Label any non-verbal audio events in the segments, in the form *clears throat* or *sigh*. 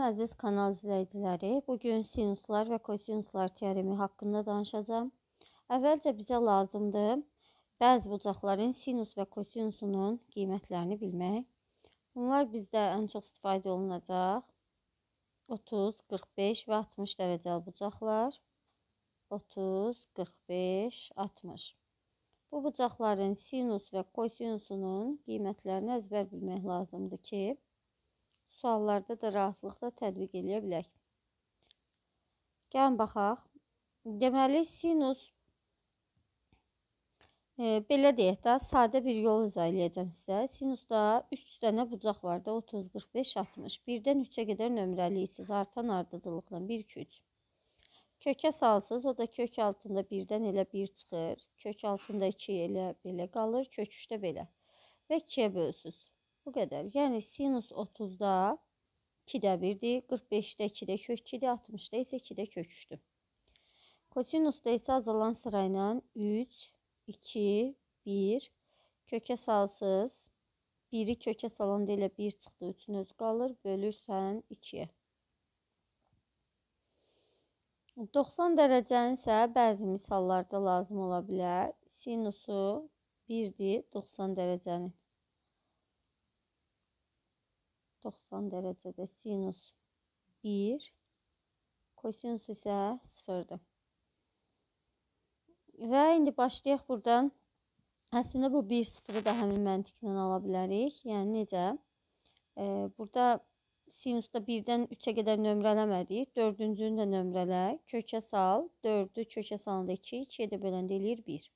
Salam əziz kanal izləyiciləri. Bu gün sinuslar və kosinuslar teoremi haqqında danışacağam. Əvvəlcə bizə lazımdır bəzi bucaqların sinus və kosinusunun qiymətlərini bilmək. Bunlar bizdə ən çox istifadə olunacaq. 30, 45 və 60 dərəcəli bucaqlar. 30, 45, 60. Bu bucaqların sinus və kosinusunun qiymətlərini əzbər bilmək lazımdır ki, suallarda da rahatlıqla tətbiq eləyə bilək. Gəlin baxaq. Deməli, sinus e, belə deyək də, sadə bir yol izah eləyəcəm sizə. Sinusda 3 dənə bucaq var da, 30, 45, 60. 1-dən 3-ə qədər nömrəliyirsiniz. Artan ardıcılıqla 1, 2, 3. Kökə salsınız, o da kök altında 1-dən elə 1 çıxır. Kök altında 2 elə belə qalır, kök 3-də belə. Və 2-yə bölsünüz. Bu qədər. Yəni sinus 30-da 2-də 1-dir, 45-də 2-də kök 2-dir, 60-da isə 2-də kök 3-dür. Kosinusda isə azalan sırayla 3, 2, 1 kökə salsız. 1-i kökə salanda elə 1 çıxdı, 3-ün özü qalır, bölürsən 2-yə. 90 dərəcənin isə bəzi misallarda lazım ola bilər. Sinusu 1-dir 90 dərəcənin. 90 dərəcədə sinus 1, kosinus isə 0-dır. Və indi başlayaq buradan. Əslində bu 1-0-ı da həmin məntiqlə ala bilərik. Yəni necə? E, burada sinusda 1-dən 3-ə qədər nömrələmədik. 4-cünü də nömrələ, kökə sal, 4-ü kökə salanda 2, 2-yə də böləndə eləyir 1.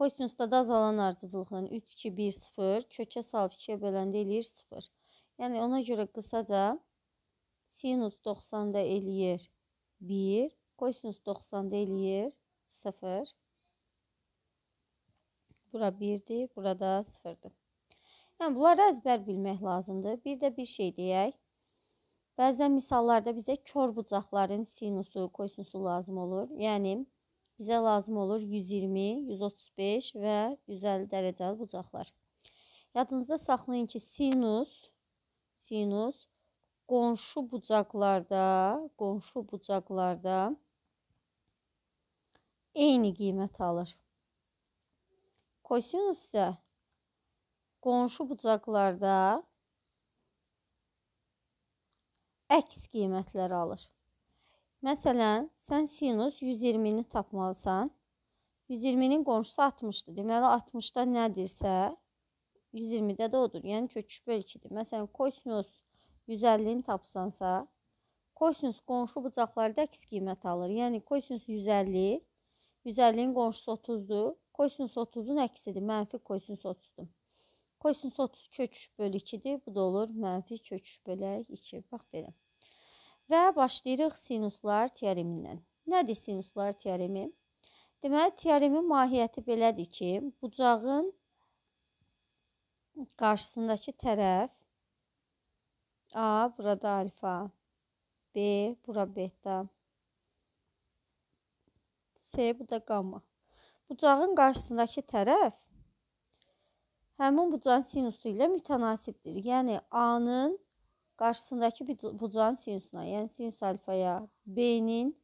Kosinusda da azalan ardıcılıqla 3, 2, 1, 0, kökə sal 2-yə böləndə eləyir 0. Yəni ona görə qısaca sinus 90-da eləyir 1, kosinus 90-da eləyir 0. Bura 1-dir, burada 0-dır. Yəni bunları əzbər bilmək lazımdır. Bir də bir şey deyək. Bəzən misallarda bizə kör bucaqların sinusu, kosinusu lazım olur. Yəni bizə lazım olur 120, 135 və 150 dərəcəli bucaqlar. Yadınızda saxlayın ki, sinus sinus qonşu bucaqlarda, qonşu bucaqlarda eyni qiymət alır. Kosinus isə qonşu bucaqlarda əks qiymətlər alır. Məsələn, sən sinus 120-ni tapmalısan. 120-nin qonşusu 60-dır. Deməli 60-da nədirsə, 120-də də odur. Yəni köküş bölkidir. Məsələn, kosinus 150-ni tapsansa, kosinus qonşu bucaqlarda əks qiymət alır. Yəni kosinus 150, 150-nin qonşusu 30-dur. Kosinus 30-un əksidir, mənfi kosinus 30-dur. Kosinus 30 köküş bölü 2-dir. Bu da olur mənfi köküş bölək 2. Bax belə. Və başlayırıq sinuslar teoremindən. Nədir sinuslar teoremi? Deməli, teoremin mahiyyəti belədir ki, bucağın qarşısındakı tərəf A burada alfa, B bura beta, C bu da qamma. Bucağın qarşısındakı tərəf həmin bucağın sinusu ilə mütənasibdir. Yəni A-nın qarşısındakı bucağın sinusuna, yəni sinus alfaya, B-nin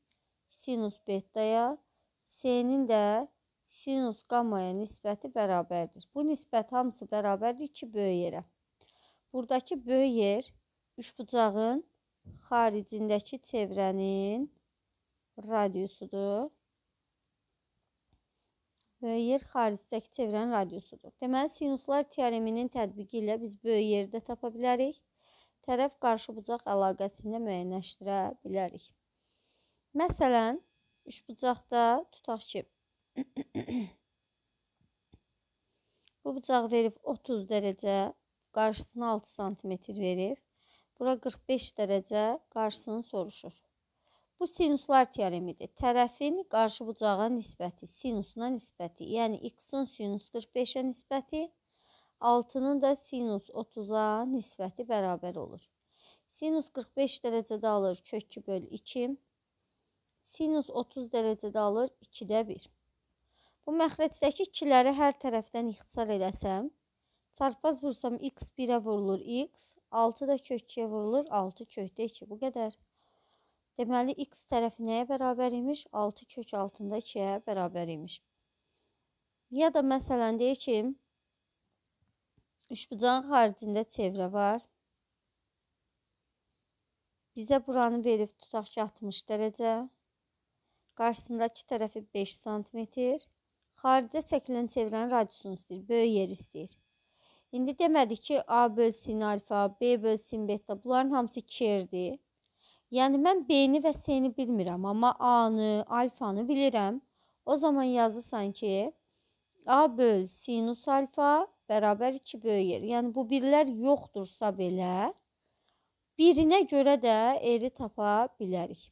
sinus betaya, C-nin də sinus qammaya nisbəti bərabərdir. Bu nisbət hamısı bərabərdir 2 böyük yerə. Buradakı böyük yer üçbucağın xaricindəki çevrənin radiusudur. Böyük yer xaricdəki çevrənin radiusudur. Deməli, sinuslar teoreminin tətbiqi ilə biz böyük yerdə tapa bilərik. Tərəf qarşı bucaq əlaqəsində müəyyənləşdirə bilərik. Məsələn, üçbucaqda tutaq ki, Bu bıçağı verib 30 dərəcə, qarşısına 6 sm verib. Bura 45 dərəcə qarşısını soruşur. Bu sinuslar teoremidir. Tərəfin qarşı bucağa nisbəti, sinusuna nisbəti, yəni x-in sinus 45-ə nisbəti, 6-nın da sinus 30-a nisbəti bərabər olur. Sinus 45 dərəcədə alır kök 2 böl 2. Sinus 30 dərəcədə alır 2-də 1. Bu məxrəcdəki ikiləri hər tərəfdən ixtisar edəsəm, çarpaz vursam x 1-ə vurulur x, 6 da kök 2-yə vurulur 6 kökdə 2 bu qədər. Deməli x tərəfi nəyə bərabər imiş? 6 kök altında 2-yə bərabər imiş. Ya da məsələn deyək ki, üçbucağın xaricində çevrə var. Bizə buranı verib tutaq ki, 60 dərəcə. Qarşısındakı tərəfi 5 santimetr. Xaricə çəkilən çevrənin radiusunu istəyir, böyük yer istəyir. İndi demədik ki, A bölsün alfa, B bölsün beta, bunların hamısı 2 yerdir. Yəni mən B-ni və C-ni bilmirəm, amma A-nı, alfanı bilirəm. O zaman yazırsan ki, A böl sinus alfa bərabər 2 böyüyür. Yəni bu birlər yoxdursa belə birinə görə də eri tapa bilərik.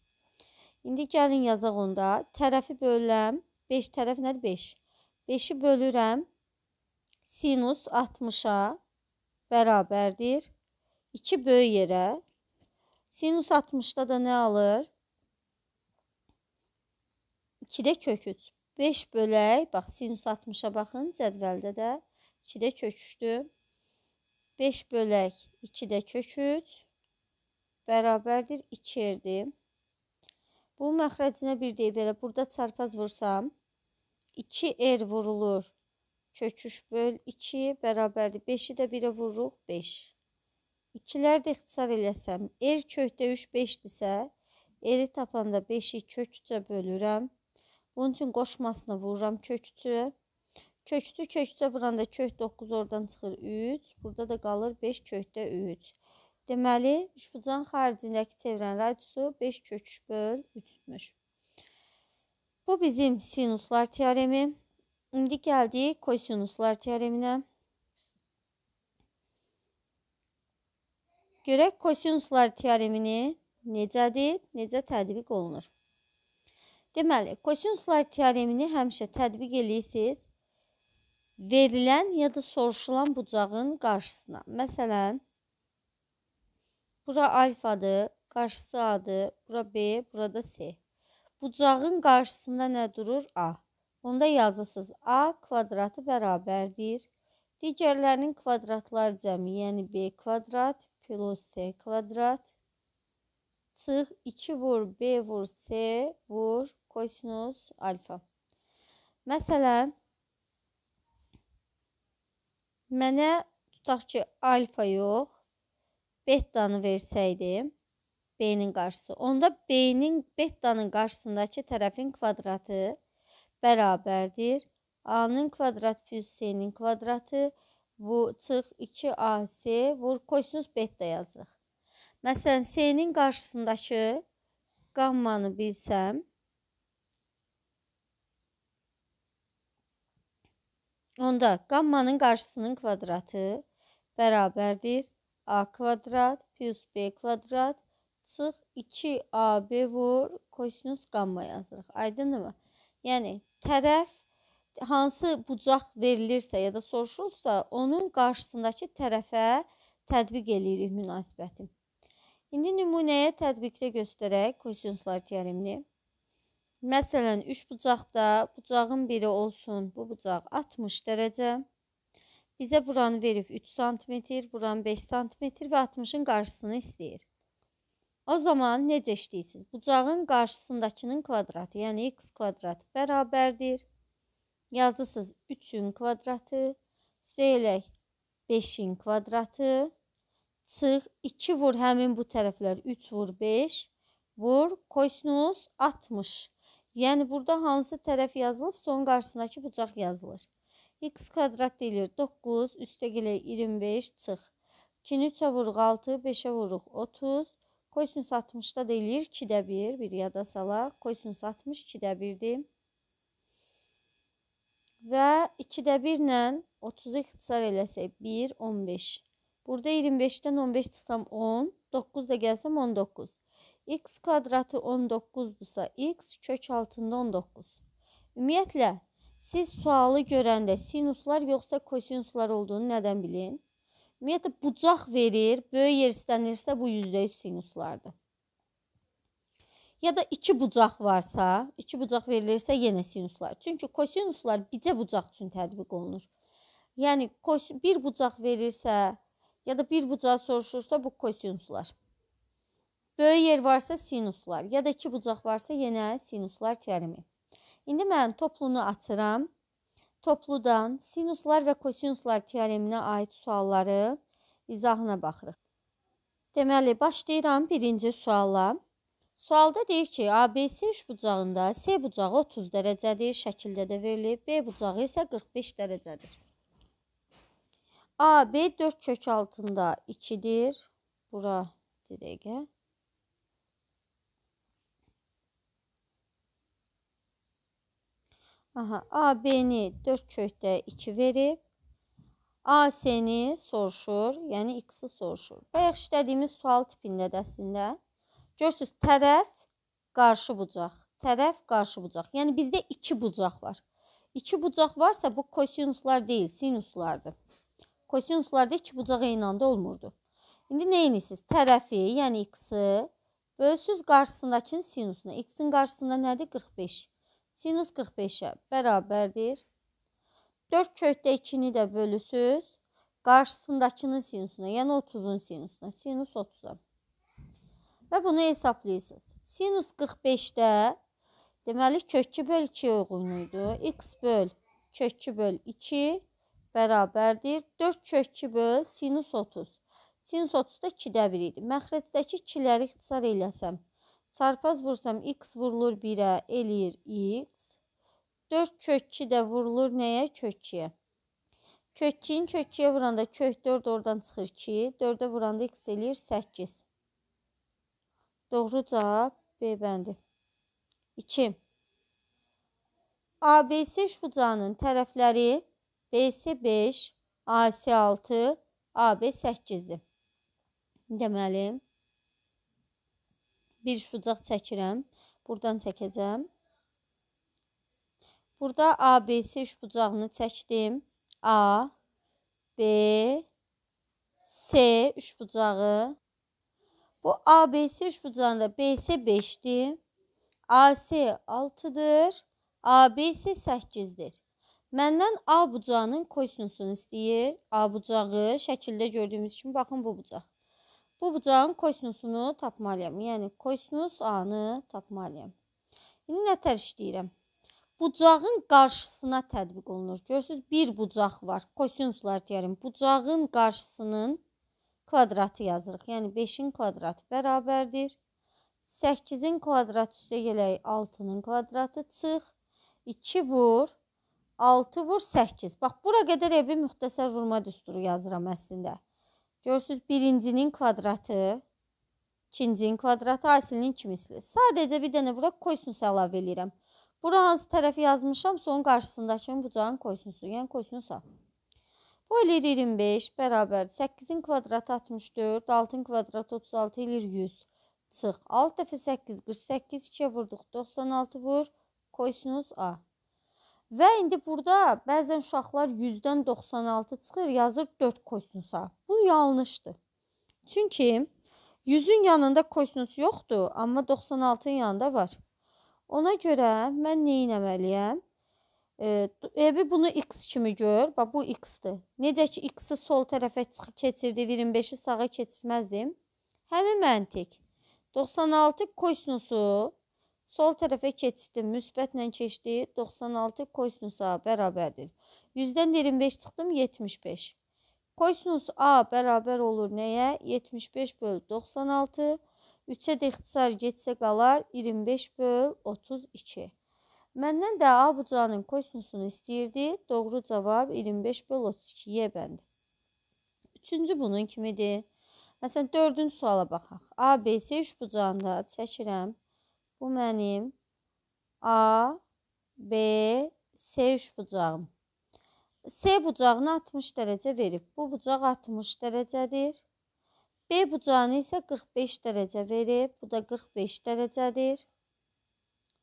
İndi gəlin yazaq onda tərəfi böləm 5 tərəf nədir? 5. 5-i bölürəm. Sinus 60-a bərabərdir. 2 böyük yerə. Sinus 60-da da nə alır? 2-də kök 3. 5 bölək, bax sinus 60-a baxın, cədvəldə də 2-də köküşdür. 5 bölək 2-də kök 3 bərabərdir 2-dir. Bunun məxrəcinə bir deyib elə. Burada çarpaz vursam, 2R vurulur. Köküş böl 2 bərabərdir. 5-i də 1-ə vururuq, 5. 2-lər də ixtisar eləsəm, R kökdə 3, 5-dirsə, R-i tapanda 5-i kök 3-ə bölürəm. Bunun üçün qoşmasını vururam kök 3-ə. Kökdü kökdə vuranda kök 9 oradan çıxır 3. Burada da qalır 5 kökdə 3. Deməli, üçbucağın xaricindəki çevrənin radiusu 5 kök 3 böl 3-müş. Bu bizim sinuslar teoremi. İndi gəldik kosinuslar teoreminə. Görək kosinuslar teoremini necədir, necə tədbiq olunur. Deməli, kosinuslar teoremini həmişə tədbiq eləyirsiniz. Verilən ya da soruşulan bucağın qarşısına. Məsələn, Bura alfadır, qarşısı A-dır, bura B, burada S. Bucağın qarşısında nə durur? A. Onda yazırsınız. A kvadratı bərabərdir. Digərlərinin kvadratları cəmi, yəni B kvadrat plus S kvadrat. Çıx 2 vur B vur S vur kosinus alfa. Məsələn, mənə tutaq ki, alfa yox, bettanı versəydim, B-nin qarşısı. Onda B-nin bettanın qarşısındakı tərəfin kvadratı bərabərdir. A-nın kvadrat plus C-nin kvadratı bu çıx 2AC vur kosinus beta yazırıq. Məsələn, C-nin qarşısındakı qammanı bilsəm, onda qammanın qarşısının kvadratı bərabərdir a kvadrat plus b kvadrat çıx 2ab vur kosinus qamma yazırıq. Aydındırmı? Yəni tərəf hansı bucaq verilirsə ya da soruşulsa, onun qarşısındakı tərəfə tətbiq eləyirik münasibəti. İndi nümunəyə tətbiqdə göstərək kosinuslar teoremini. Məsələn, 3 bucaqda bucağın biri olsun, bu bucaq 60 dərəcə. Bizə buranı verib 3 sm, buranı 5 sm və 60-ın qarşısını istəyir. O zaman necə işləyirsiniz? Bucağın qarşısındakının kvadratı, yəni x kvadratı bərabərdir. Yazırsınız 3-ün kvadratı, söyləyək 5-in kvadratı, çıx 2 vur həmin bu tərəflər 3 vur 5, vur kosinus 60. Yəni burada hansı tərəf yazılıb, son qarşısındakı bucaq yazılır x kvadrat deyilir 9, üstə gələk 25 çıx. 2-ni 3-ə vuruq 6, 5-ə vuruq 30. Kosinus 60-da deyilir 2-də 1, bir yada salaq. Kosinus 60 2-də 1-dir. Və 2-də 1 ilə 30-u ixtisar eləsək 1, 15. Burada 25-dən 15 çıxsam 10, 9 da gəlsəm 19. x kvadratı 19-dusa x kök altında 19. Ümumiyyətlə, Siz sualı görəndə sinuslar yoxsa kosinuslar olduğunu nədən bilin? Ümumiyyətlə bucaq verir, böyük yer istənilirsə bu %100 sinuslardır. Ya da 2 bucaq varsa, 2 bucaq verilirsə yenə sinuslar. Çünki kosinuslar bircə bucaq üçün tətbiq olunur. Yəni bir bucaq verirsə ya da bir bucaq soruşursa bu kosinuslar. Böyük yer varsa sinuslar, ya da 2 bucaq varsa yenə sinuslar teoremi. İndi mən toplunu açıram. Topludan sinuslar və kosinuslar teoreminə aid sualları izahına baxırıq. Deməli, başlayıram birinci sualla. Sualda deyir ki, ABC üç bucağında C bucağı 30 dərəcədir, şəkildə də verilib. B bucağı isə 45 dərəcədir. AB 4 kök altında 2-dir. Bura dirəqə. Aha, AB-ni 4 kökdə 2 verib. AC-ni soruşur, yəni X-i soruşur. Bayaq işlədiyimiz sual tipindədir əslində. Görürsünüz, tərəf, qarşı bucaq. Tərəf, qarşı bucaq. Yəni bizdə 2 bucaq var. 2 bucaq varsa bu kosinuslar deyil, sinuslardır. Kosinuslarda 2 bucaq eyni anda olmurdu. İndi nə edirsiniz? Tərəfi, yəni X-i bölsüz qarşısındakının sinusuna. X-in qarşısında nədir? 45 sinus 45-ə bərabərdir. 4 kökdə 2-ni də bölüsüz. Qarşısındakının sinusuna, yəni 30-un sinusuna. Sinus 30-a. Və bunu hesablayırsınız. Sinus 45-də deməli kök 2 böl 2 uyğun idi. X böl kök 2 böl 2 bərabərdir. 4 kök 2 böl sinus 30. Sinus 30 da 2-də 1 idi. Məxrəcdəki 2-ləri ixtisar eləsəm. Çarpaz vursam x vurulur 1-ə, eləyir x. 4 kök 2 də vurulur nəyə? Kök 2-yə. Kök 2-ni kök 2-yə vuranda kök 4 oradan çıxır 2, 4-ə vuranda x eləyir 8. Doğru cavab B bəndi. 2. ABC şucanın tərəfləri BC 5, AC 6, AB 8-dir. Deməli, bir bucaq çəkirəm. Buradan çəkəcəm. Burada ABC üç bucağını çəkdim. A, B, S üç bucağı. Bu ABC üç bucağında BS 5-dir. AS 6-dır. AB isə 8-dir. Məndən A bucağının kosinusunu istəyir. A bucağı şəkildə gördüyümüz kimi baxın bu bucaq. Bu bucağın kosinusunu tapmalıyam. Yəni kosinus A-nı tapmalıyam. İndi nə tərişləyirəm? Bucağın qarşısına tətbiq olunur. Görürsüz, bir bucaq var. Kosinuslar deyərim. Bucağın qarşısının kvadratı yazırıq. Yəni 5-in kvadratı bərabərdir. 8-in kvadratı üstə gələk 6-nın kvadratı çıx. 2 vur. 6 vur 8. Bax, bura qədər evi müxtəsər vurma düsturu yazıram əslində. Görürsüz birincinin kvadratı, ikincinin kvadratı, asilinin iki misli. Sadəcə bir dənə bura kosinus əlavə eləyirəm. Bura hansı tərəfi yazmışamsa onun qarşısındakının bucağın kosinusu, yəni kosinus A. Bu eləyir 25 bərabər 8-in kvadratı 64, 6-ın kvadratı 36 eləyir 100. Çıx. 6 dəfə 8 48, 2-yə vurduq 96 vur. Kosinus A. Və indi burada bəzən uşaqlar 100-dən 96 çıxır, yazır 4 kosinus'a. Bu yanlışdır. Çünki 100-ün yanında kosinus yoxdur, amma 96-nın yanında var. Ona görə mən nə etməliyəm? Ebi bunu x kimi gör. Bax bu x-dir. Necə ki x-i sol tərəfə çıxı keçirdi, 25-i sağa keçirməzdim. Həmin məntiq. 96 kosinusu Sol tərəfə keçdi, müsbətlə keçdi, 96 kosinus A bərabərdir. 100-dən 25 çıxdım, 75. Kosinus A bərabər olur nəyə? 75 böl 96, 3-ə də ixtisar getsə qalar 25 böl 32. Məndən də A bucağının kosinusunu istəyirdi, doğru cavab 25 böl 32-yə bəndi. Üçüncü bunun kimidir? Məsələn, dördüncü suala baxaq. A, B, C üç bucağında çəkirəm. Bu mənim A, B, S üç bucağım. S bucağını 60 dərəcə verib. Bu bucaq 60 dərəcədir. B bucağını isə 45 dərəcə verib. Bu da 45 dərəcədir.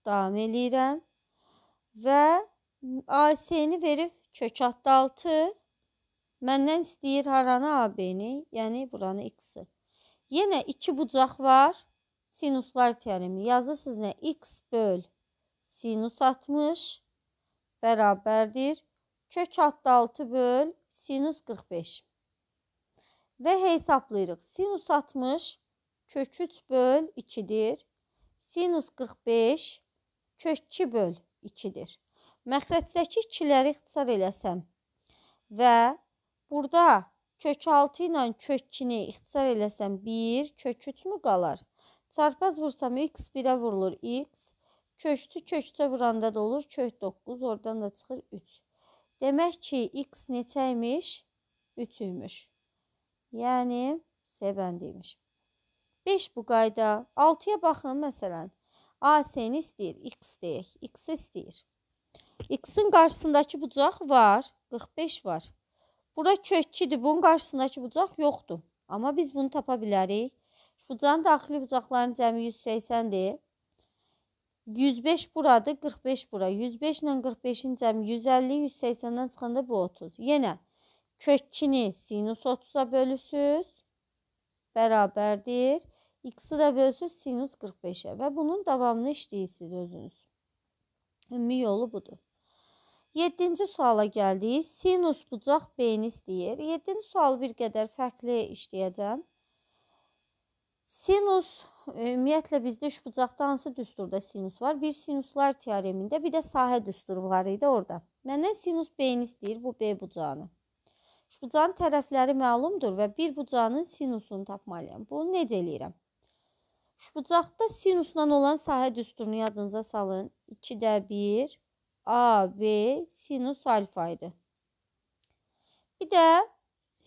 Davam eləyirəm. Və AC-ni verib kök altı 6. Məndən istəyir haranı AB-ni, yəni buranı X-i. Yenə iki bucaq var. Sinuslar teoremi yazı sizinə x böl sinus 60 bərabərdir. Kök 6 böl sinus 45. Və hesablayırıq. Sinus 60 kök 3 böl 2-dir. Sinus 45 kök 2 böl 2-dir. Məxrəcdəki 2-ləri ixtisar eləsəm və burada kök 6 ilə kök 2-ni ixtisar eləsəm 1 kök 3 mü qalar? Çarpaz vursam x 1-ə vurulur x. Köçdü köçdə vuranda da olur kök 9. Oradan da çıxır 3. Demək ki, x neçə imiş? 3 imiş. Yəni, sevəndi imiş. 5 bu qayda. 6-ya baxın, məsələn. AC-ni istəyir, x deyək. X istəyir. X-in qarşısındakı bucaq var. 45 var. Bura kök 2-dir. Bunun qarşısındakı bucaq yoxdur. Amma biz bunu tapa bilərik. Şucanın daxili bucaqlarının cəmi 180-dir. 105 buradır, 45 bura. 105 ilə 45-in cəmi 150, 180-dən çıxanda bu 30. Yenə kök 2-ni sinus 30-a bölürsüz. Bərabərdir. X-i də bölürsüz sinus 45-ə və bunun davamını işləyirsiniz özünüz. Ümumi yolu budur. 7-ci suala gəldik. Sinus bucaq B-ni istəyir. 7-ci sualı bir qədər fərqli işləyəcəm. Sinus e, ümumiyyətlə bizdə üç bucaqda hansı düsturda sinus var? Bir sinuslar teoremində, bir də sahə düsturu var idi orada. Məndən sinus B-ni istəyir, bu B bucağını. Üç bucağın tərəfləri məlumdur və bir bucağının sinusunu tapmalıyam. Bunu necə eləyirəm? Üç bucaqda sinusla olan sahə düsturunu yadınıza salın. 2-də 1, A, B, sinus alfa idi. Bir də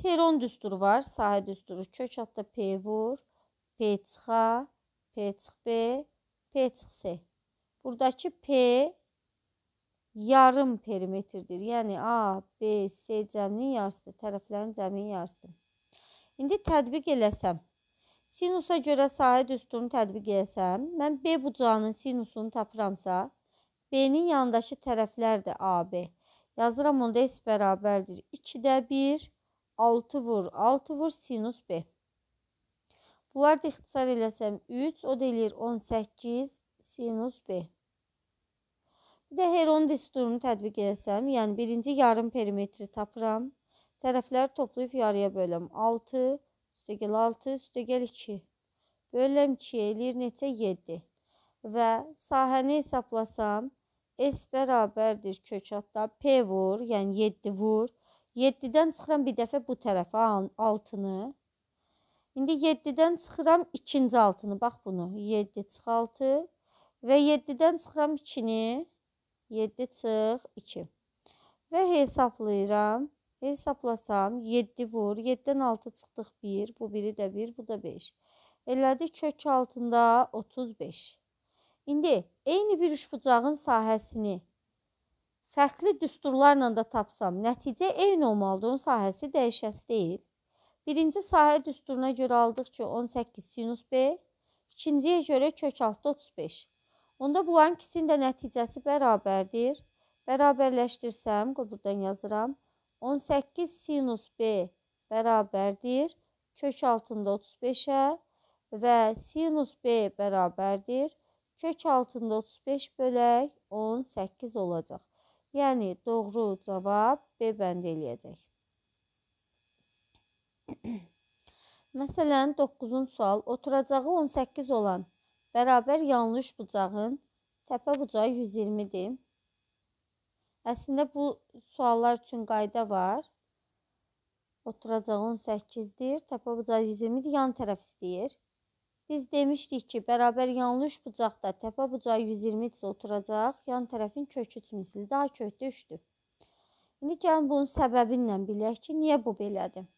Heron düsturu var, sahə düsturu. Kök atda P vur. P-A, P-B, P-C. Buradakı P yarım perimetrdir. Yəni A, B, C cəminin yarısıdır. Tərəflərin cəminin yarısıdır. İndi tətbiq eləsəm, sinusa görə sahə düsturunu tətbiq eləsəm, mən B bucağının sinusunu tapıramsa, B-nin yanındakı tərəflər də AB. Yazıram onda S bərabərdir. 2-də 1, 6 vur, 6 vur, sinus B. Bunlar da ixtisar eləsəm 3, o da eləyir 18 sinus B. Bir də Heron düsturunu tətbiq etsəm, yəni birinci yarım perimetri tapıram. Tərəfləri toplayıb yarıya böləm. 6, üstəgəl 6, üstəgəl 2. Böləm 2, eləyir neçə? 7. Və sahəni hesablasam, S bərabərdir kök hatta P vur, yəni 7 vur. 7-dən çıxıram bir dəfə bu tərəfə 6-nı. İndi 7-dən çıxıram ikinci altını. Bax bunu. 7 çıx 6 və 7-dən çıxıram 2-ni. 7 çıx 2. Və hesablayıram. Hesablasam 7 vur. 7-dən 6 çıxdıq 1. Bu biri də 1, bu da 5. Elədi kök altında 35. İndi eyni bir üçbucağın sahəsini fərqli düsturlarla da tapsam, nəticə eyni olmalıdır. Onun sahəsi dəyişəsi deyil. Birinci sahə düsturuna görə aldıq ki, 18 sinus B, ikinciyə görə kök altda 35. Onda bunların ikisinin də nəticəsi bərabərdir. Bərabərləşdirsəm, buradan yazıram, 18 sinus B bərabərdir, kök altında 35-ə və sinus B bərabərdir, kök altında 35 bölək 18 olacaq. Yəni, doğru cavab B bəndi eləyəcək. Məsələn, 9-cu sual oturacağı 18 olan bərabər yanlış bucağın təpə bucağı 120-dir. Əslində bu suallar üçün qayda var. Oturacağı 18-dir, təpə bucağı 120-dir, yan tərəf istəyir. Biz demişdik ki, bərabər yanlış bucaqda təpə bucağı 120-dirsə oturacaq, yan tərəfin kökü 3 misli, daha kökdə 3-dür. İndi gəlin bunun səbəbinlə bilək ki, niyə bu belədir?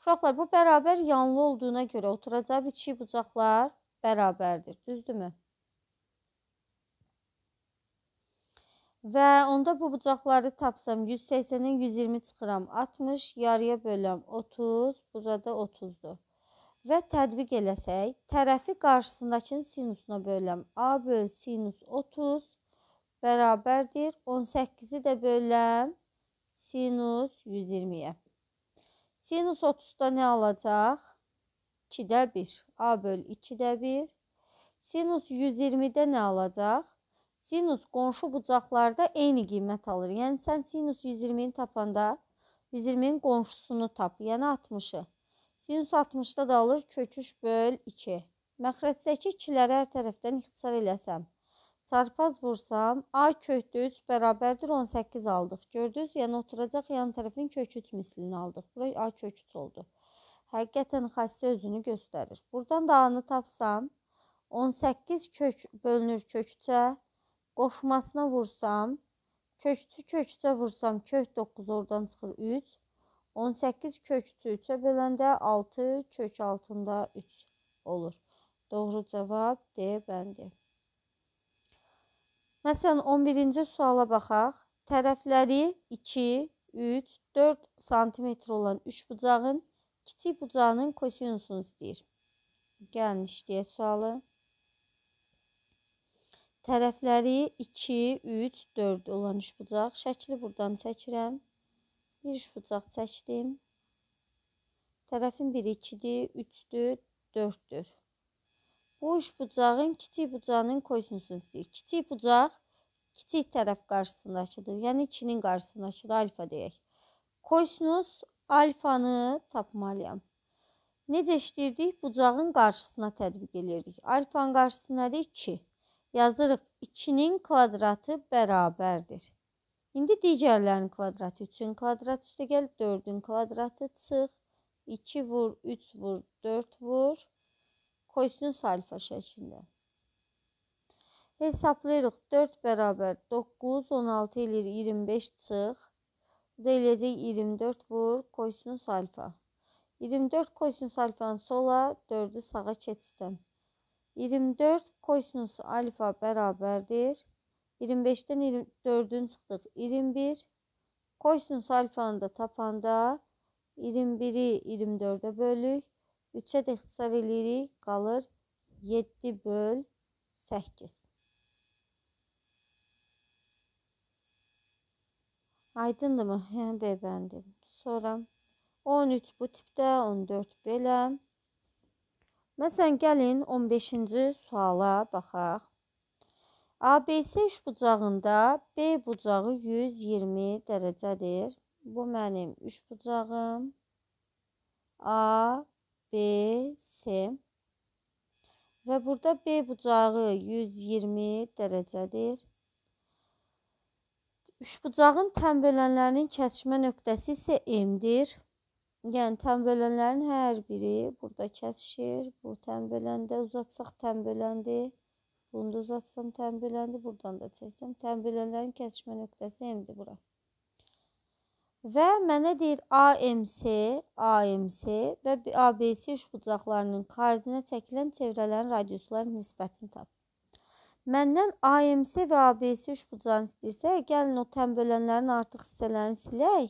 Uşaqlar, bu bərabər yanlı olduğuna görə oturacaq iki bucaqlar bərabərdir. Düzdürmü? Və onda bu bucaqları tapsam 180-dən 120 çıxıram. 60 yarıya böləm 30, burada 30-dur. Və tədbiq eləsək, tərəfi qarşısındakının sinusuna böləm. A böl sinus 30 bərabərdir. 18-i də böləm sinus 120-yə. Sinus 30-da nə alacaq? 2-də 1. A böl 2-də 1. Sinus 120-də nə alacaq? Sinus qonşu bucaqlarda eyni qiymət alır. Yəni, sən sinus 120-ni tapanda 120-nin qonşusunu tap, yəni 60-ı. Sinus 60-da da alır kök 3 böl 2. Məxrəcdəki 2-ləri hər tərəfdən ixtisar eləsəm çarpaz vursam, A kök 3 bərabərdir 18 aldıq. Gördünüz, yəni oturacaq yan tərəfin kök 3 mislini aldıq. Bura A kök 3 oldu. Həqiqətən xassə özünü göstərir. Buradan da A-nı tapsam, 18 kök bölünür kök 3-ə, qoşmasına vursam, kök 3 kök 3-ə vursam, kök 9 oradan çıxır 3. 18 kök 3-ü 3-ə böləndə 6 kök altında 3 olur. Doğru cavab D bəndi. Məsələn, 11-ci suala baxaq. Tərəfləri 2, 3, 4 sm olan üçbucağın kiçik bucağının kosinusunu istəyir. Gəlin işləyək sualı. Tərəfləri 2, 3, 4 olan üçbucaq. Şəkli buradan çəkirəm. Bir üçbucaq çəkdim. Tərəfin biri 2-dir, 3-dür, 4-dür. Bu uç bucağın kiçik bucağının kosinusunu istəyirik. Kiçik bucaq kiçik tərəf qarşısındakıdır. Yəni 2-nin qarşısındakıdır, alfa deyək. Kosinus alfanı tapmalıyam. Necə işləyirdik? Bucağın qarşısına tətbiq eləyirdik. Alfanın qarşısı nədir? 2. Yazırıq 2-nin kvadratı bərabərdir. İndi digərlərinin kvadratı 3-ün kvadratı üstə gəl 4-ün kvadratı çıx. 2 vur 3 vur 4 vur kosinüs alfa şəklində. Hesablayırıq 4 bərabər 9, 16 eləyir 25 çıx. Bu da eləyəcək 24 vur kosinüs alfa. 24 kosinüs alfanı sola, 4-ü sağa keçsəm. 24 kosinus alfa bərabərdir. 25-dən 24-ün çıxdıq 21. Kosinus alfanı da tapanda 21-i 24-ə bölük. 3-ə də ixtisar eləyirik, qalır 7 böl 8. Aydındırmı? Hə, B bəndi. Sonra 13 bu tipdə, 14 belə. Məsələn, gəlin 15-ci suala baxaq. ABC üçbucağında B bucağı 120 dərəcədir. Bu mənim üçbucağım. A, B, C. Və burada B bucağı 120 dərəcədir. Üçbucağın tənbölənlərinin kəsişmə nöqtəsi isə M-dir. Yəni tənbölənlərin hər biri burada kəsişir. Bu tənböləndə uzatsaq tənböləndir. Bunu da uzatsam tənböləndi. Buradan da çəksəm tənbölənlərin kəsişmə nöqtəsi M-dir bura. Və mənə deyir AMC, AMC və ABC şubucaqlarının koordinə çəkilən çevrələrin radiuslarının nisbətini tap. Məndən AMC və ABC şubucağını istəyirsə, gəlin o tən bölənlərin artıq hissələrini silək.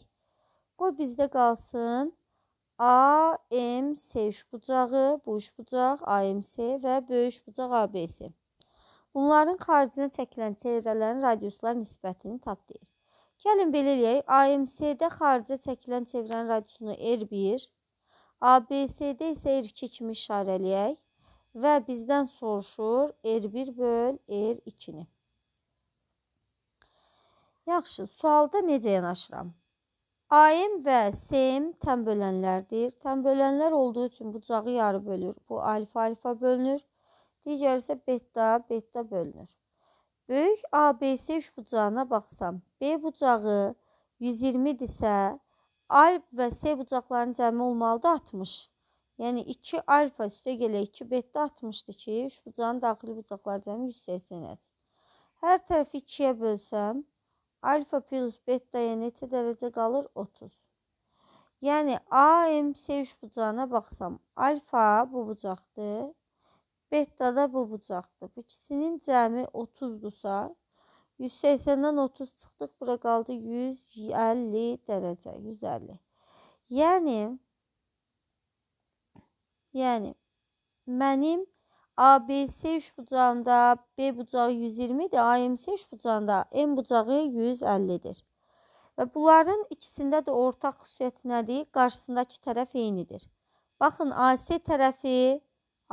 Qoy bizdə qalsın AMC şubucağı, bu şubucaq AMC və böyük şubucaq ABC. Bunların xaricinə çəkilən çevrələrin radiuslar nisbətini tap deyir. Gəlin belə eləyək. AMC-də xaricə çəkilən çevrənin radiusunu R1, ABC-də isə R2 kimi işarələyək və bizdən soruşur R1 böl R2-ni. Yaxşı, sualda necə yanaşıram? AM və SM təm bölənlərdir. Təm bölənlər olduğu üçün bucağı yarı bölür. Bu alfa alfa bölünür. Digər isə beta beta bölünür. Böyük ABC üçbucağına baxsam, B bucağı 120-dirsə, alf və s bucaqlarının cəmi olmalıdır 60. Yəni 2 alfa üstə gələ 2 betdə 60-dır ki, üçbucağın daxili bucaqları cəmi 180 eləsin. Hər tərəfi 2-yə bölsəm, alfa plus betdaya yəni neçə dərəcə qalır? 30. Yəni AMC üçbucağına baxsam, alfa bu bucaqdır, Betta da bu bucaqdır. Bu ikisinin cəmi 30-dursa, 180-dən 30 çıxdıq, bura qaldı 150 dərəcə, 150. Yəni yəni mənim ABC üçbucağında B bucağı 120-dir, AMC üçbucağında M bucağı 150-dir. Və bunların ikisində də ortaq xüsusiyyəti nədir? Qarşısındakı tərəf eynidir. Baxın, AC tərəfi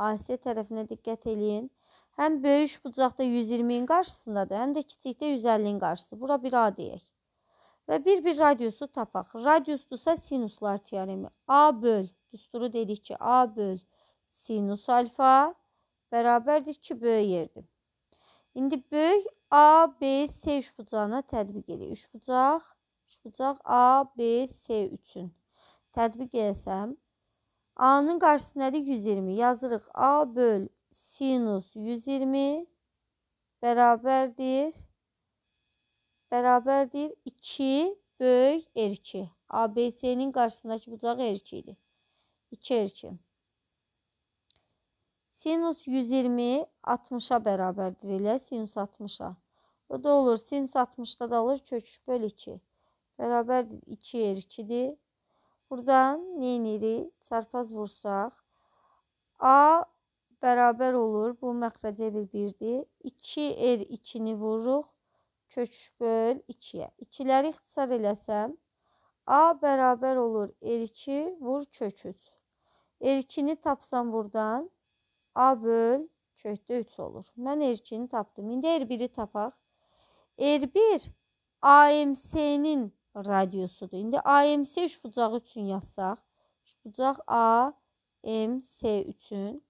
Asiya tərəfinə diqqət eləyin. Həm böyük bucaqda 120-nin qarşısındadır, həm də kiçikdə 150-nin qarşısı. Bura bir A deyək. Və bir-bir radiusu tapaq. Radiusdursa sinuslar teoremi. A böl. Düsturu dedik ki, A böl. Sinus alfa bərabərdir 2 böyük yerdir. İndi böyük A, B, C üç bucağına tətbiq edək. Üç bucaq, üç bucaq A, B, C üçün. Tətbiq eləsəm, A-nın qarşısı nədir? 120. Yazırıq. A böl sinus 120 bərabərdir. Bərabərdir 2 böyük R2. ABC-nin qarşısındakı bucaq R2 idi. 2 R2. Sinus 120 60-a bərabərdir elə. Sinus 60-a. Bu da olur. Sinus 60-da da olur. Köküş böl 2. Bərabərdir 2 R2-dir. Buradan neynirik? Çarpaz vursaq. A bərabər olur. Bu məxrəcə bir-birdir. 2R er 2-ni vururuq. Kök böl 2-yə. 2-ləri ixtisar eləsəm. A bərabər olur. R2 er vur kök 3. R2-ni er tapsam buradan. A böl kökdə 3 olur. Mən R2-ni tapdım. İndi R1-i tapaq. R1 AMC-nin radiusudur. İndi AMC üçbucağı üçün yazsaq, üçbucaq AMC üçün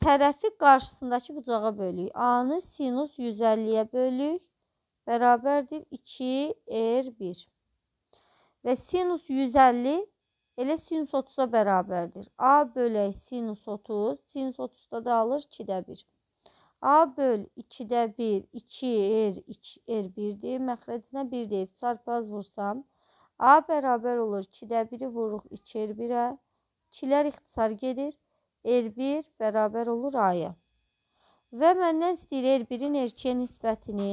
tərəfi qarşısındakı bucağa bölük. A-nı sinus 150-yə bölük bərabərdir 2R1. Və sinus 150 elə sinus 30-a bərabərdir. A bölək sinus 30, sinus 30-da da alır 2-də 1. A böl 2-də 1, 2, r, 2, r 1-dir. Məxrəcinə 1-dir. Çarpaz vursam. A bərabər olur 2-də 1-i vururuq 2 r 1-ə. 2-lər ixtisar gedir. r er 1 bərabər olur A-ya. Və məndən istəyir r er 1-in r2-yə nisbətini.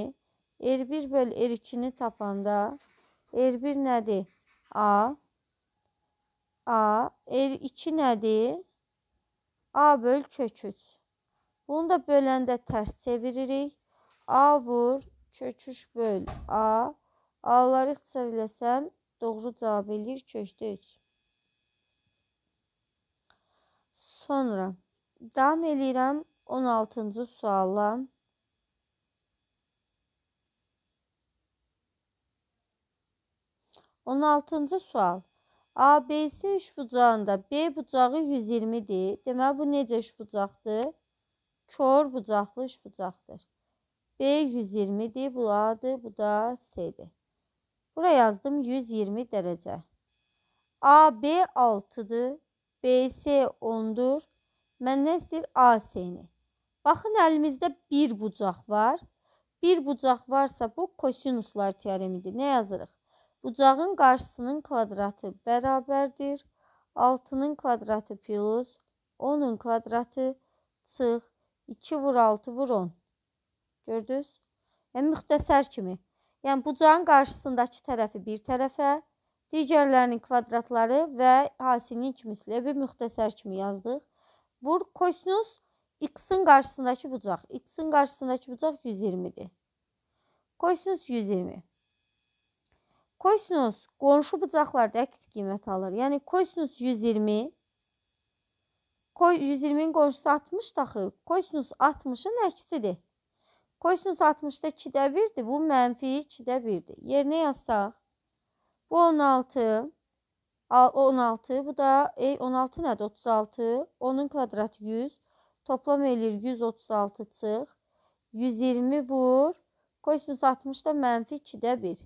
r er 1 böl r 2-ni tapanda r 1 nədir? A. A. r 2 nədir? A böl kök 3. Bunu da böləndə tərs çeviririk. A vur, köküş böl A. A-ları ixtisar eləsəm, doğru cavab eləyir kökdə 3. Sonra davam eləyirəm 16-cı suala. On altıncı sual. ABC üç bucağında B bucağı 120-dir. Deməli, bu necə üç bucaqdır? Kor bucaqlı üç bucaqdır. B 120-dir, bu A-dır, bu da C-dir. Bura yazdım 120 dərəcə. AB 6-dır, BC 10-dur. Məndən istəyir AC-ni. Baxın, əlimizdə bir bucaq var. Bir bucaq varsa bu kosinuslar teoremidir. Nə yazırıq? Bucağın qarşısının kvadratı bərabərdir. 6-nın kvadratı plus 10-un kvadratı çıx 2 vur 6 vur 10. Gördünüz? Yəni müxtəsər kimi. Yəni bucağın qarşısındakı tərəfi bir tərəfə, digərlərinin kvadratları və hasilinin kimisli bir müxtəsər kimi yazdıq. Vur kosinus x-in qarşısındakı bucaq. x-in qarşısındakı bucaq 120-dir. Kosinus 120. Kosinus qonşu bucaqlarda əks qiymət alır. Yəni kosinus 120 Koy 120-nin qonşusu 60-dı axı. Kosinus 60-ın əksidir. Kosinus 60-da 2-də 1-dir. Bu mənfi 2-də 1-dir. Yerinə yazsaq. Bu 16. 16. Bu da e, 16 nədir? 36. 10-un kvadratı 100. Toplam eləyir 136 çıx. 120 vur. Kosinus 60 da mənfi 2-də 1.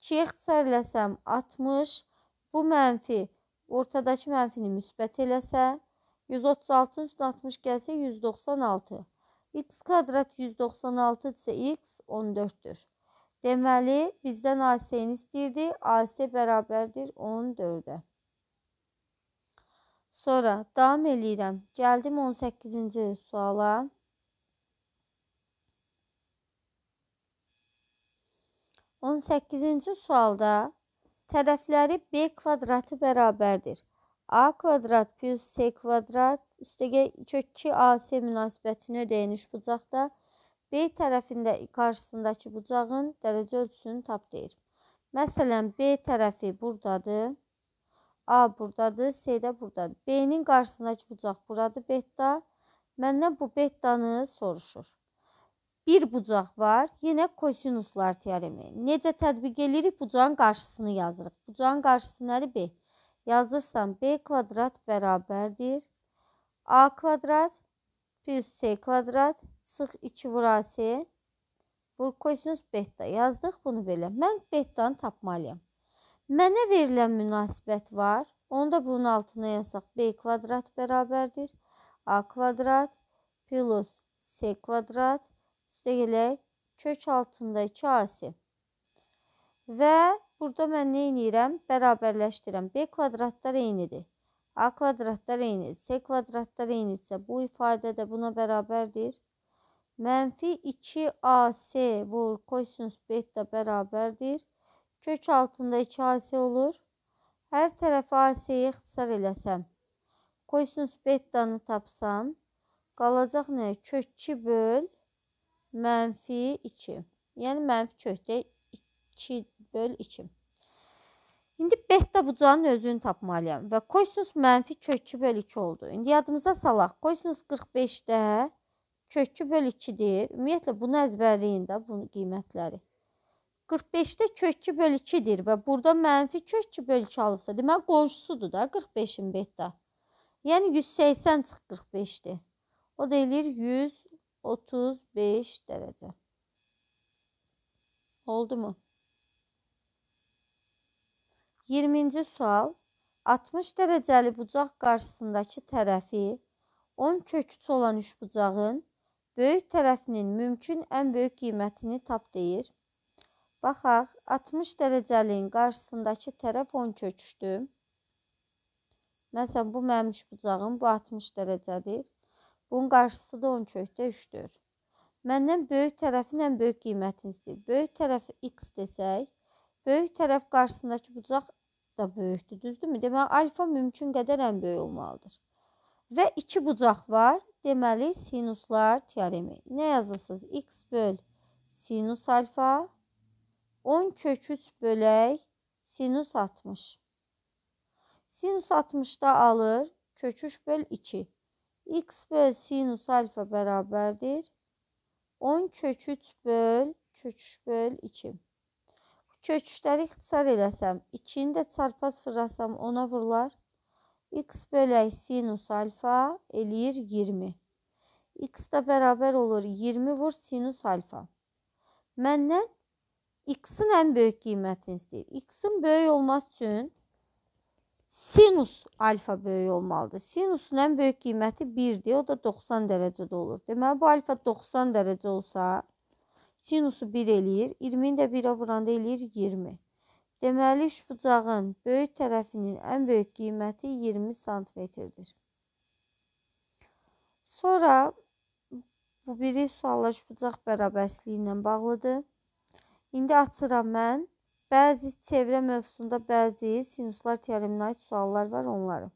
2-yə ixtisar eləsəm 60. Bu mənfi. Ortadakı mənfini müsbət eləsə. 136 üstü 60 gəlsə 196. x kvadrat 196 isə x 14-dür. Deməli, bizdən AS-ni istəyirdi. AS bərabərdir 14-ə. Sonra davam eləyirəm. Gəldim 18-ci suala. On səkkizinci sualda tərəfləri B kvadratı bərabərdir. A kvadrat plus C kvadrat üstəgə kökü AC münasibətini ödəyiniş bucaqda B tərəfində qarşısındakı bucağın dərəcə ölçüsünü tap deyir. Məsələn, B tərəfi buradadır. A buradadır, C də buradadır. B-nin qarşısındakı bucaq buradır, beta. Məndən bu betanı soruşur. Bir bucaq var, yenə kosinuslar teoremi. Necə tətbiq edirik? Bucağın qarşısını yazırıq. Bucağın qarşısı nədir? B yazırsam b kvadrat bərabərdir. a kvadrat plus c kvadrat çıx 2 vura c. Vur koysunuz beta. Yazdıq bunu belə. Mən betanı tapmalıyam. Mənə verilən münasibət var. Onu da bunun altına yazsaq b kvadrat bərabərdir. a kvadrat plus c kvadrat üstə gələk kök altında 2 asi. Və Burada mən nə edirəm? Bərabərləşdirəm. B kvadratlar eynidir. A kvadratlar eynidir. C kvadratlar eynidirsə bu ifadə də buna bərabərdir. Mənfi 2AC vur kosinus beta bərabərdir. Kök altında 2AC olur. Hər tərəfi AC-yə ixtisar eləsəm, kosinus betanı tapsam, qalacaq nə? Kök 2 böl mənfi 2. Yəni mənfi kökdə 2 böl 2. İndi beta bucağının özünü tapmalıyam və kosinus mənfi kökü böl 2 oldu. İndi yadımıza salaq. Kosinus 45-də kökü böl 2-dir. Ümumiyyətlə, bunu əzbərləyin də bu qiymətləri. 45-də kökü böl 2-dir və burada mənfi kökü böl 2 alıbsa, deməli, qonşusudur da 45-in beta. Yəni, 180 çıx 45-dir. O da eləyir 135 dərəcə. Oldu mu? 20-ci sual 60 dərəcəli bucaq qarşısındakı tərəfi 10 köküç olan üçbucağın böyük tərəfinin mümkün ən böyük qiymətini tap deyir. Baxaq, 60 dərəcəliyin qarşısındakı tərəf 10 köküçdür. Məsələn, bu mənim üçbucağım, bu 60 dərəcədir. Bunun qarşısı da 10 kökdə 3-dür. Məndən böyük tərəfin ən böyük qiymətini istəyir. Böyük tərəfi x desək, böyük tərəf qarşısındakı bucaq da böyükdür, düzdürmü? Deməli, alfa mümkün qədər ən böyük olmalıdır. Və iki bucaq var. Deməli, sinuslar teoremi. Nə yazırsınız? X böl sinus alfa 10 kök 3 bölək sinus 60. Sinus 60-da alır kök 3 böl 2. X böl sinus alfa bərabərdir. 10 kök 3 böl kök 3 böl 2 kökləri ixtisar eləsəm, 2-ni də çarpa sıfırlasam ona vurular. x bölək sinus alfa eləyir 20. x də bərabər olur 20 vur sinus alfa. Məndən x-in ən böyük qiymətini istəyir. x-in böyük olması üçün sinus alfa böyük olmalıdır. Sinusun ən böyük qiyməti 1-dir, o da 90 dərəcədə olur. Deməli, bu alfa 90 dərəcə olsa, sinusu 1 eləyir. 20-ni də 1-ə vuranda eləyir 20. Deməli, üç bucağın böyük tərəfinin ən böyük qiyməti 20 sm-dir. Sonra bu biri suallar üç bucaq bərabərliyi ilə bağlıdır. İndi açıram mən. Bəzi çevrə mövzusunda bəzi sinuslar teoreminə aid suallar var onları.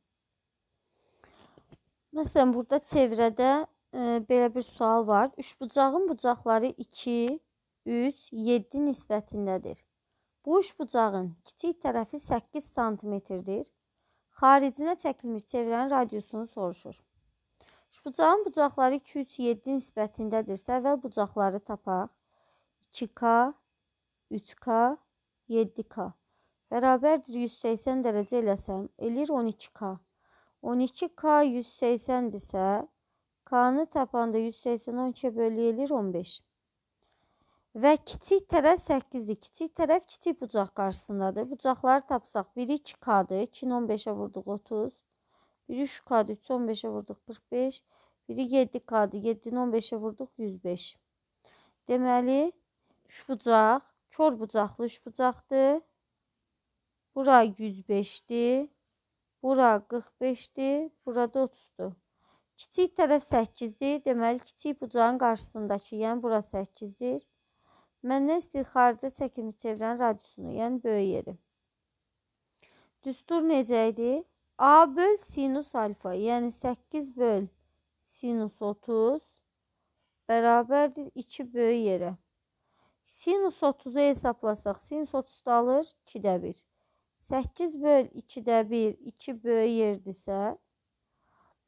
Məsələn, burada çevrədə belə bir sual var. Üçbucağın bucaqları 2, 3, 7 nisbətindədir. Bu üçbucağın kiçik tərəfi 8 sm-dir. Xaricinə çəkilmiş çevrənin radiusunu soruşur. Üçbucağın bucaqları 2, 3, 7 nisbətindədirsə, əvvəl bucaqları tapaq. 2K, 3K, 7K. Bərabərdir 180 dərəcə eləsəm, eləyir 12K. 12K 180-dirsə, K-nı tapanda 180-ə 12-yə bölüyəlir 15. Və kiçik tərəf 8-dir. Kiçik tərəf kiçik bucaq qarşısındadır. Bucaqları tapsaq, biri 2K-dır. 2-ni 15-ə vurduq 30. Biri 3K-dır. 3-ü 15-ə vurduq 45. Biri 7K-dır. 7-ni 15-ə vurduq 105. Deməli, 3 bucaq, kör bucaqlı 3 bucaqdır. Bura 105-dir. Bura 45-dir. Burada 30-dur. Kiçik tərəf 8-dir. Deməli, kiçik bucağın qarşısındakı, yəni bura 8-dir. Məndən istəyir xaricə çəkimi çevirən radiusunu, yəni böyük yeri. Düstur necə idi? A böl sinus alfa, yəni 8 böl sinus 30 bərabərdir 2 böyük yerə. Sinus 30-u hesablasaq, sinus 30 alır 2-də 1. 8 böl 2-də 1, 2 böyük yerdirsə,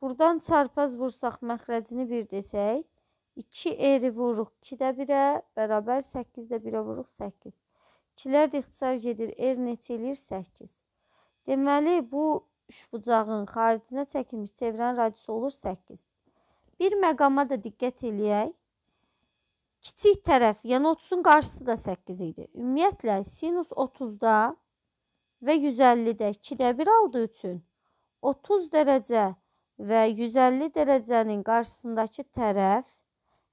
Buradan çarpaz vursaq məxrəcini 1 desək, 2 eri vuruq 2-də 1-ə, bərabər 8-də 1-ə vuruq 8. 2-lər də ixtisar gedir, er neçə eləyir? 8. Deməli, bu üçbucağın xaricinə çəkilmiş çevrənin radiusu olur 8. Bir məqama da diqqət eləyək. Kiçik tərəf, yəni 30-un qarşısı da 8 idi. Ümumiyyətlə, sinus 30-da və 150-də 2-də 1 aldığı üçün 30 dərəcə və 150 dərəcənin qarşısındakı tərəf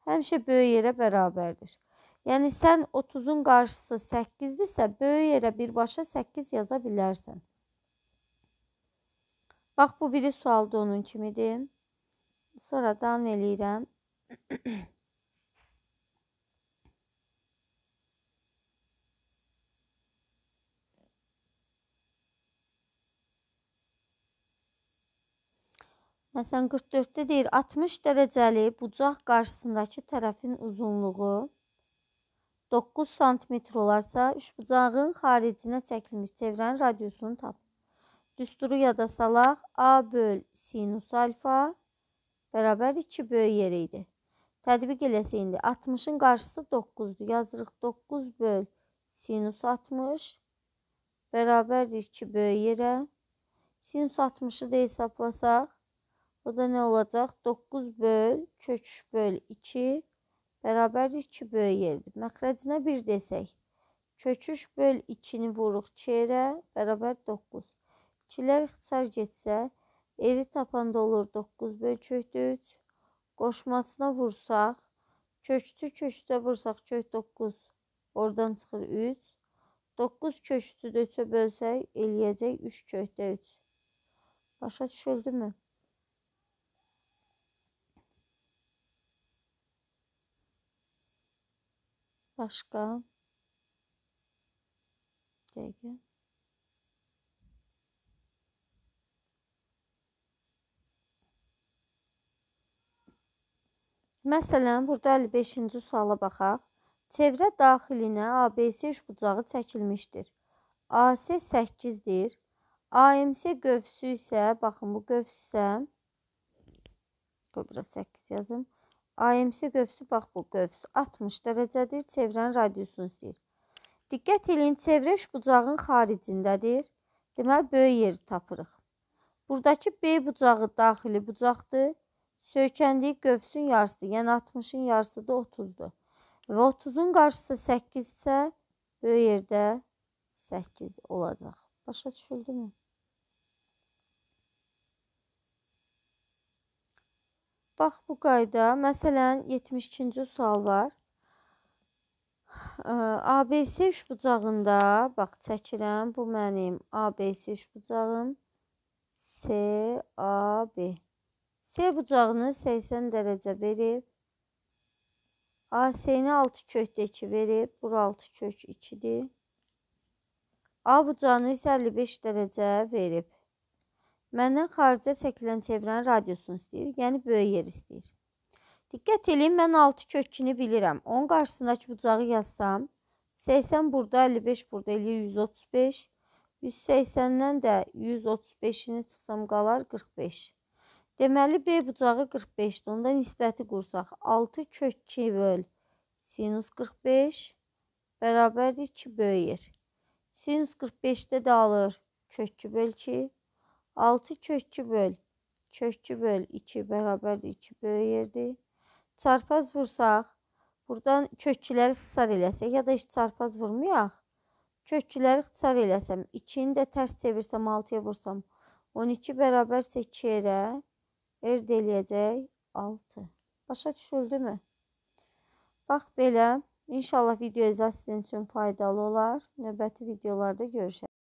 həmişə böyük yerə bərabərdir. Yəni sən 30-un qarşısı 8-dirsə, böyük yerə birbaşa 8 yaza bilərsən. Bax bu biri sualda onun kimidir. Sonra davam eləyirəm. *clears throat* Məsələn, 44-də deyir, 60 dərəcəli bucaq qarşısındakı tərəfin uzunluğu 9 sm olarsa, üçbucağın xaricinə çəkilmiş çevrənin radiusunu tap. Düsturu yada salaq, A böl sinus alfa bərabər 2 böyük yeri idi. Tədbiq eləsə indi 60-ın qarşısı 9-dur. Yazırıq 9 böl sinus 60 bərabərdir 2 böyük yerə. Sinus 60-ı da hesablasaq, O da nə olacaq? 9 böl kök böl 2 bərabər 2 böyük yerdir. Məxrəcinə 1 desək. Kök 3 böl 2-ni vuruq 2-yə bərabər 9. 2-lər ixtisar getsə, eri tapanda olur 9 böl kökdə 3. Qoşmasına vursaq, kökdü kökdə vursaq kök 9 oradan çıxır 3. 9 kökdü 3-ə bölsək eləyəcək 3 kökdə 3. Başa düşüldü mü? Başqa. Dəqiqə. Məsələn, burada 55-ci suala baxaq. Çevrə daxilinə ABC üçbucağı çəkilmişdir. AC 8-dir. AMC qövsü isə, baxın bu qövs isə, qoy bura 8 yazım. AMC qövsü bax bu qövs 60 dərəcədir, çevrənin radiusunu istəyir. Diqqət eləyin, çevrə bucağın xaricindədir. Deməli böyük yeri tapırıq. Buradakı B bucağı daxili bucaqdır. Söykəndiyi qövsün yarısıdır, yəni 60-ın yarısı da 30-dur. Və 30-un qarşısı 8 isə böyük yerdə 8 olacaq. Başa düşüldü mü? Bax bu qayda, məsələn, 72-ci sual var. ABC üçbucağında, bax çəkirəm, bu mənim ABC üçbucağım. CAB. C bucağını 80 dərəcə verib. AC-ni 6 kökdə 2 verib. Bura 6 kök 2-dir. A bucağını isə 55 dərəcə verib. Məndən xaricə çəkilən çevrənin radiosunu istəyir, yəni böyük yer istəyir. Diqqət eləyin, mən 6 kökünü bilirəm. Onun qarşısındakı bucağı yazsam, 80 burada, 55 burada eləyir 135. 180-dən də 135-ini çıxsam qalar 45. Deməli, B bucağı 45-dir. Onda nisbəti qursaq. 6 kök 2 böl sinus 45 bərabərdir 2 böyür. Sinus 45-də də alır kök 2 böl 2. 6 kökü böl. Kökü böl 2 bərabərdir 2 böyüyərdir. Çarpaz vursaq, buradan kökləri ixtisar eləsək ya da heç çarpaz vurmayaq. Kökləri ixtisar eləsəm, 2-ni də tərs çevirsəm, 6-ya vursam, 12 bərabər 2-yə r eləyəcək 6. Başa düşüldümü? Bax belə. İnşallah video izah sizin üçün faydalı olar. Növbəti videolarda görüşək.